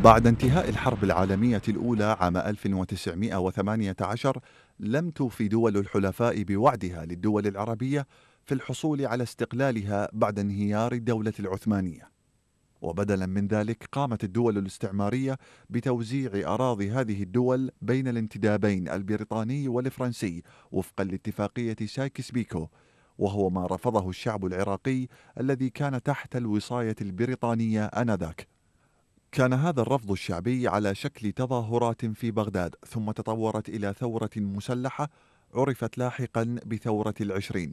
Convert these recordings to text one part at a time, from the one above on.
بعد انتهاء الحرب العالمية الأولى عام 1918 لم توفي دول الحلفاء بوعدها للدول العربية في الحصول على استقلالها بعد انهيار الدولة العثمانية وبدلا من ذلك قامت الدول الاستعمارية بتوزيع أراضي هذه الدول بين الانتدابين البريطاني والفرنسي وفقا لاتفاقية سايكس بيكو وهو ما رفضه الشعب العراقي الذي كان تحت الوصاية البريطانية آنذاك كان هذا الرفض الشعبي على شكل تظاهرات في بغداد ثم تطورت إلى ثورة مسلحة عرفت لاحقا بثورة العشرين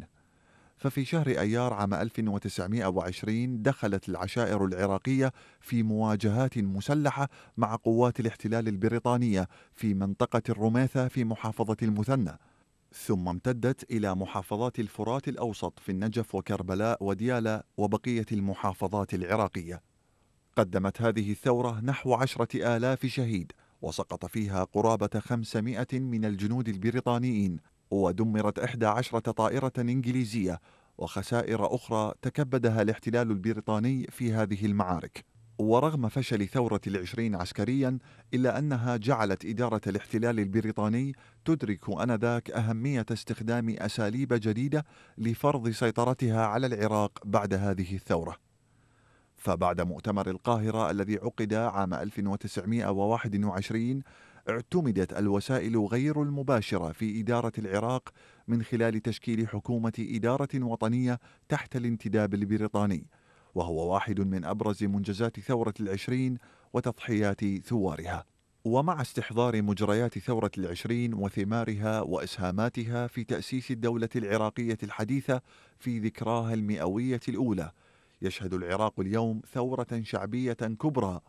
ففي شهر أيار عام 1920 دخلت العشائر العراقية في مواجهات مسلحة مع قوات الاحتلال البريطانية في منطقة الرماثة في محافظة المثنى ثم امتدت إلى محافظات الفرات الأوسط في النجف وكربلاء وديالى وبقية المحافظات العراقية قدمت هذه الثورة نحو عشرة آلاف شهيد وسقط فيها قرابة 500 من الجنود البريطانيين ودمرت إحدى عشرة طائرة إنجليزية وخسائر أخرى تكبدها الاحتلال البريطاني في هذه المعارك ورغم فشل ثورة العشرين عسكريا إلا أنها جعلت إدارة الاحتلال البريطاني تدرك أنذاك أهمية استخدام أساليب جديدة لفرض سيطرتها على العراق بعد هذه الثورة فبعد مؤتمر القاهرة الذي عقد عام 1921 اعتمدت الوسائل غير المباشرة في إدارة العراق من خلال تشكيل حكومة إدارة وطنية تحت الانتداب البريطاني وهو واحد من أبرز منجزات ثورة العشرين وتضحيات ثوارها ومع استحضار مجريات ثورة العشرين وثمارها وإسهاماتها في تأسيس الدولة العراقية الحديثة في ذكراها المئوية الأولى يشهد العراق اليوم ثورة شعبية كبرى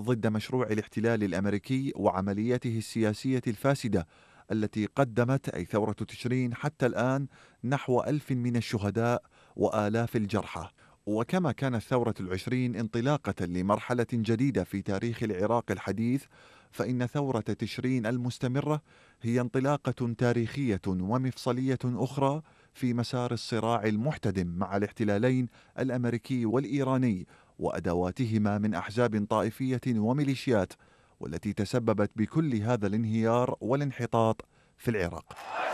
ضد مشروع الاحتلال الامريكي وعملياته السياسية الفاسدة التي قدمت أي ثورة تشرين حتى الآن نحو ألف من الشهداء وآلاف الجرحى وكما كانت ثورة العشرين انطلاقة لمرحلة جديدة في تاريخ العراق الحديث فإن ثورة تشرين المستمرة هي انطلاقة تاريخية ومفصلية أخرى في مسار الصراع المحتدم مع الاحتلالين الامريكي والايراني وادواتهما من احزاب طائفيه وميليشيات والتي تسببت بكل هذا الانهيار والانحطاط في العراق